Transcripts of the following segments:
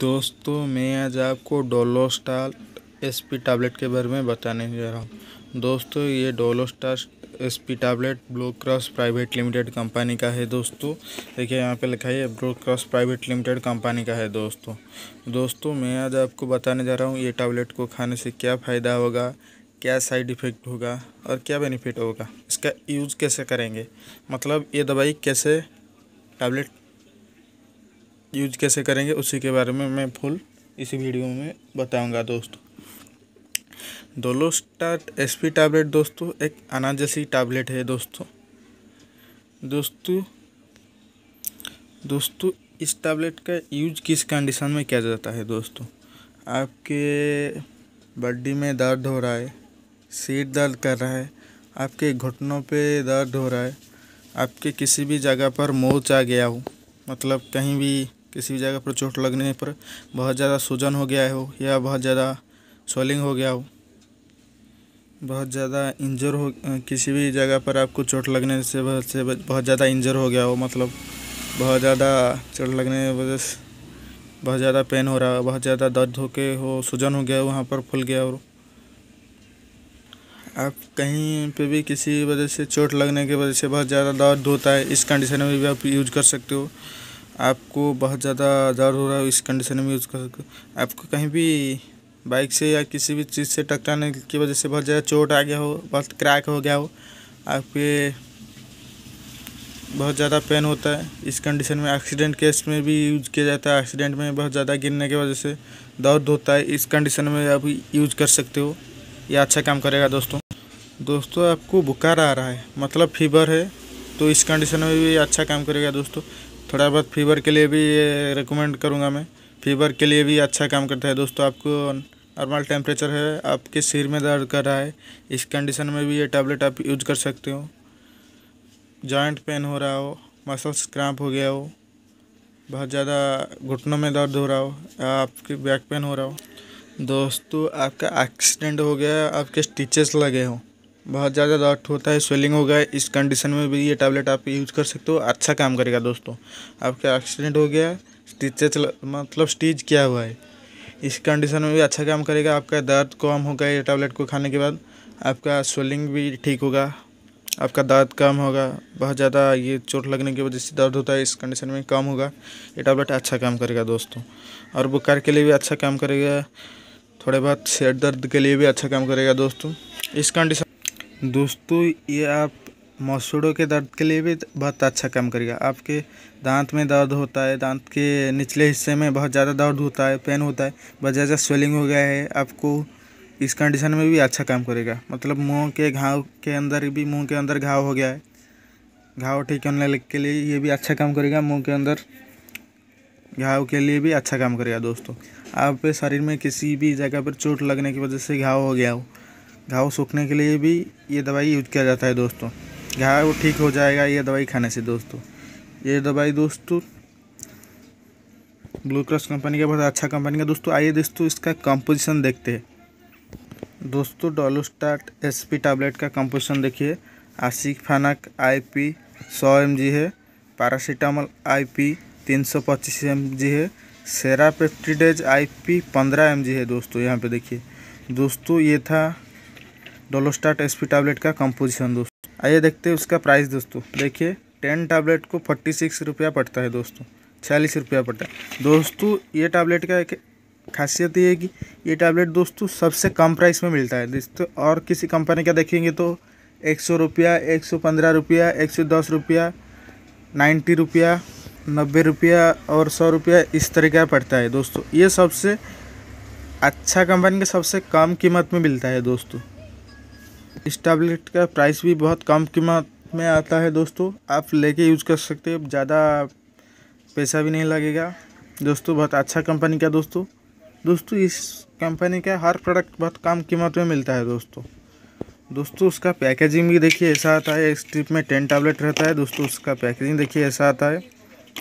दोस्तों मैं आज आपको डोलोस्टाल एस पी टैबलेट के बारे में बताने जा रहा हूँ दोस्तों ये डोलोस्टाल S P tablet Blue Cross private limited company का है दोस्तों देखिए यहाँ पे लिखा है Blue Cross private limited company का है दोस्तों दोस्तों मैं आज आपको बताने जा रहा हूँ ये टैबलेट को खाने से क्या फ़ायदा होगा क्या साइड इफ़ेक्ट होगा और क्या बेनिफिट होगा इसका यूज़ कैसे करेंगे मतलब ये दवाई कैसे टैबलेट यूज कैसे करेंगे उसी के बारे में मैं फुल इसी वीडियो में बताऊंगा दोस्तों डोलोस्टाट एस पी टैबलेट दोस्तों एक अनाज जैसी टैबलेट है दोस्तों दोस्तों दोस्तों इस टैबलेट का यूज किस कंडीशन में किया जाता है दोस्तों आपके बड्डी में दर्द हो रहा है सीट दर्द कर रहा है आपके घुटनों पे दर्द हो रहा है आपके किसी भी जगह पर मोच आ गया हो मतलब कहीं भी किसी भी जगह पर चोट लगने पर बहुत ज़्यादा सूजन हो गया हो या बहुत ज़्यादा स्वेलिंग हो गया हो बहुत ज़्यादा इंजर हो किसी भी जगह पर आपको चोट लगने से से बहुत ज़्यादा इंजर हो गया हो मतलब बहुत ज़्यादा चोट लगने वजह से बहुत ज़्यादा पेन हो रहा हो बहुत ज़्यादा दर्द हो के हो सूजन हो गया हो वहाँ पर फूल गया हो आप कहीं पे भी किसी वजह से चोट लगने की वजह से बहुत ज़्यादा दर्द होता है इस कंडीशन में भी आप यूज कर सकते हो आपको बहुत ज़्यादा दर्द हो रहा है इस कंडीशन में यूज़ कर सकते हो आपको कहीं भी बाइक से या किसी भी चीज़ से टकराने की वजह से बहुत ज़्यादा चोट आ गया हो बहुत क्रैक हो गया हो आपके बहुत ज़्यादा पेन होता है इस कंडीशन में एक्सीडेंट केस में भी यूज किया जाता है एक्सीडेंट में बहुत ज़्यादा गिरने की वजह से दर्द होता है इस कंडीशन में आप यूज कर सकते हो यह अच्छा काम करेगा दोस्तों दोस्तों आपको बुखार आ रहा है मतलब फीवर है तो इस कंडीशन में भी अच्छा काम करेगा दोस्तों थोड़ा बहुत फीवर के लिए भी ये रिकमेंड करूँगा मैं फीवर के लिए भी अच्छा काम करता है दोस्तों आपको नॉर्मल टेम्परेचर है आपके सिर में दर्द कर रहा है इस कंडीशन में भी ये टैबलेट आप यूज कर सकते हो जॉइंट पेन हो रहा हो मसल्स क्रैम्प हो गया हो बहुत ज़्यादा घुटनों में दर्द हो रहा हो आपके बैक पेन हो रहा हो दोस्तों आपका एक्सीडेंट हो गया आपके स्टिचेस लगे हों बहुत ज़्यादा दर्द होता है स्वेलिंग हो गया इस कंडीशन में भी ये टैबलेट आप यूज़ कर सकते हो अच्छा काम करेगा दोस्तों आपका एक्सीडेंट हो गया स्टिच मतलब स्टिच किया हुआ है इस कंडीशन में भी अच्छा काम करेगा आपका दर्द कम होगा ये टैबलेट को खाने के बाद आपका स्वेलिंग भी ठीक होगा आपका दर्द कम होगा बहुत ज़्यादा ये चोट लगने की वजह से दर्द होता है इस कंडीशन में कम होगा ये टैबलेट अच्छा काम करेगा दोस्तों और बुखार के लिए भी अच्छा काम करेगा थोड़े बहुत सिर दर्द के लिए भी अच्छा काम करेगा दोस्तों इस कंडीशन दोस्तों ये आप मसूड़ों के दर्द के लिए भी बहुत अच्छा काम करेगा आपके दांत में दर्द होता है दांत के निचले हिस्से में बहुत ज़्यादा दर्द होता है पेन होता है बहुत ज़्यादा स्वेलिंग हो गया है आपको इस कंडीशन में भी अच्छा काम करेगा मतलब मुंह के घाव के अंदर भी मुंह के अंदर घाव हो गया है घाव ठीक होने के लिए ये भी अच्छा काम करेगा मुँह के अंदर घाव के लिए भी अच्छा काम करेगा दोस्तों आप शरीर में किसी भी जगह पर चोट लगने की वजह से घाव हो गया हो घाव सूखने के लिए भी ये दवाई यूज किया जाता है दोस्तों घाव ठीक हो जाएगा ये दवाई खाने से दोस्तों ये दवाई दोस्तों ब्लू क्रॉस कंपनी का बहुत अच्छा कंपनी का दोस्तों आइए दोस्तों इसका कंपोजिशन देखते हैं दोस्तों डोलोस्टार्ट एस पी टैबलेट का कंपोजिशन देखिए आशिक फानक आई पी सौ एम जी है पैरासीटामल आई पी तीन सौ पच्चीस एम जी है सेरापेप्टिडेज आई पी पंद्रह एम जी है दोस्तों यहाँ पे देखिए दोस्तों ये था डोलोस्टार्ट एस पी टैबलेट का कंपोजिशन दोस्तों आइए देखते हैं उसका प्राइस दोस्तों देखिए टेन टैबलेट को फोर्टी सिक्स रुपया पड़ता है दोस्तों छियालीस रुपया पड़ता है दोस्तों ये टैबलेट का एक खासियत ये है कि ये टैबलेट दोस्तों सबसे कम प्राइस में मिलता है दोस्तों और किसी कंपनी का देखेंगे तो एक सौ रुपया एक सौ पंद्रह रुपया एक सौ दस रुपया नाइन्टी रुपया नब्बे रुपया और सौ रुपया इस तरीके का पड़ता है दोस्तों ये सबसे अच्छा कंपनी का सबसे कम कीमत में मिलता है दोस्तों इस टैबलेट का प्राइस भी बहुत कम कीमत में आता है दोस्तों आप लेके यूज़ कर सकते हो ज़्यादा पैसा भी नहीं लगेगा दोस्तों बहुत अच्छा कंपनी का दोस्तों दोस्तों इस कंपनी का हर प्रोडक्ट बहुत कम कीमत में मिलता है दोस्तों दोस्तों उसका पैकेजिंग भी देखिए ऐसा आता है एक स्ट्रिप में टेन टैबलेट रहता है दोस्तों उसका पैकेजिंग देखिए ऐसा आता है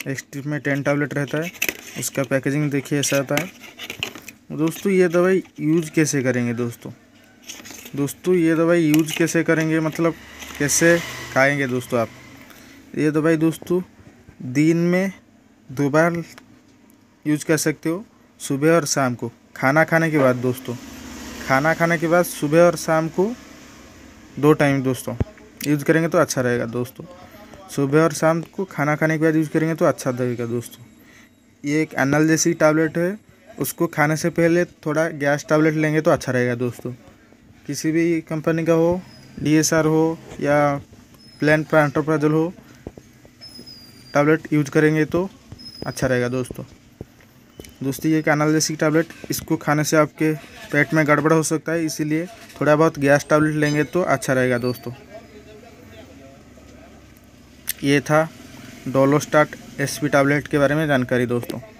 एक स्ट्रिप में टेन टैबलेट रहता है उसका पैकेजिंग देखिए ऐसा आता है दोस्तों ये दवाई यूज कैसे करेंगे दोस्तों दोस्तों ये दवाई तो यूज कैसे करेंगे मतलब कैसे खाएंगे दोस्तों आप ये दवाई तो दोस्तों दिन में दो बार यूज कर सकते हो सुबह और शाम को खाना खाने के बाद दोस्तों खाना खाने के बाद सुबह और शाम को दो टाइम दोस्तों यूज करेंगे तो अच्छा रहेगा दोस्तों सुबह और शाम को खाना खाने के बाद यूज करेंगे तो अच्छा रहेगा दोस्तों ये एक एनल जैसी टैबलेट है उसको खाने से पहले थोड़ा गैस टैबलेट लेंगे तो अच्छा रहेगा दोस्तों किसी भी कंपनी का हो डीएसआर हो या प्लान पैंट्रोप्राजल हो टैबलेट यूज करेंगे तो अच्छा रहेगा दोस्तों दोस्तों ये कैनालजेसिक टैबलेट इसको खाने से आपके पेट में गड़बड़ हो सकता है इसीलिए थोड़ा बहुत गैस टैबलेट लेंगे तो अच्छा रहेगा दोस्तों ये था डोलोस्टाट एसपी टैबलेट के बारे में जानकारी दोस्तों